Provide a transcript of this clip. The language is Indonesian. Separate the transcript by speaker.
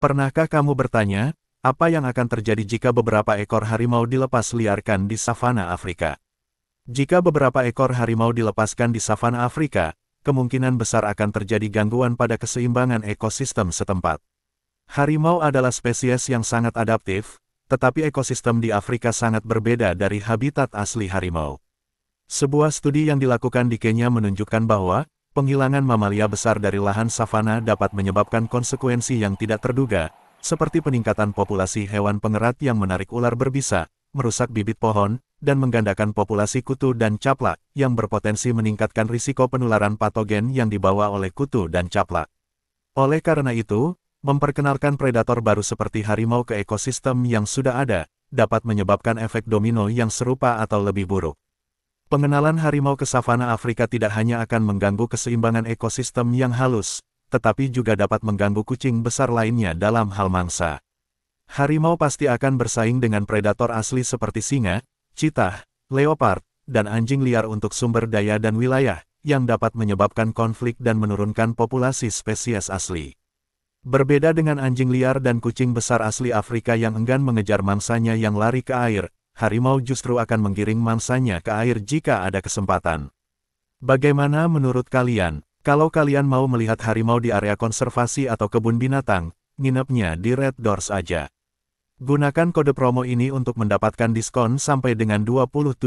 Speaker 1: Pernahkah kamu bertanya, apa yang akan terjadi jika beberapa ekor harimau dilepas liarkan di savana Afrika? Jika beberapa ekor harimau dilepaskan di savana Afrika, kemungkinan besar akan terjadi gangguan pada keseimbangan ekosistem setempat. Harimau adalah spesies yang sangat adaptif, tetapi ekosistem di Afrika sangat berbeda dari habitat asli harimau. Sebuah studi yang dilakukan di Kenya menunjukkan bahwa penghilangan mamalia besar dari lahan savana dapat menyebabkan konsekuensi yang tidak terduga, seperti peningkatan populasi hewan pengerat yang menarik ular berbisa, merusak bibit pohon, dan menggandakan populasi kutu dan caplak, yang berpotensi meningkatkan risiko penularan patogen yang dibawa oleh kutu dan caplak. Oleh karena itu, memperkenalkan predator baru seperti harimau ke ekosistem yang sudah ada, dapat menyebabkan efek domino yang serupa atau lebih buruk. Pengenalan harimau ke savana Afrika tidak hanya akan mengganggu keseimbangan ekosistem yang halus, tetapi juga dapat mengganggu kucing besar lainnya dalam hal mangsa. Harimau pasti akan bersaing dengan predator asli seperti singa, citah, leopard, dan anjing liar untuk sumber daya dan wilayah, yang dapat menyebabkan konflik dan menurunkan populasi spesies asli. Berbeda dengan anjing liar dan kucing besar asli Afrika yang enggan mengejar mangsanya yang lari ke air, harimau justru akan menggiring mangsanya ke air jika ada kesempatan. Bagaimana menurut kalian, kalau kalian mau melihat harimau di area konservasi atau kebun binatang, nginepnya di Red Doors aja. Gunakan kode promo ini untuk mendapatkan diskon sampai dengan 27%.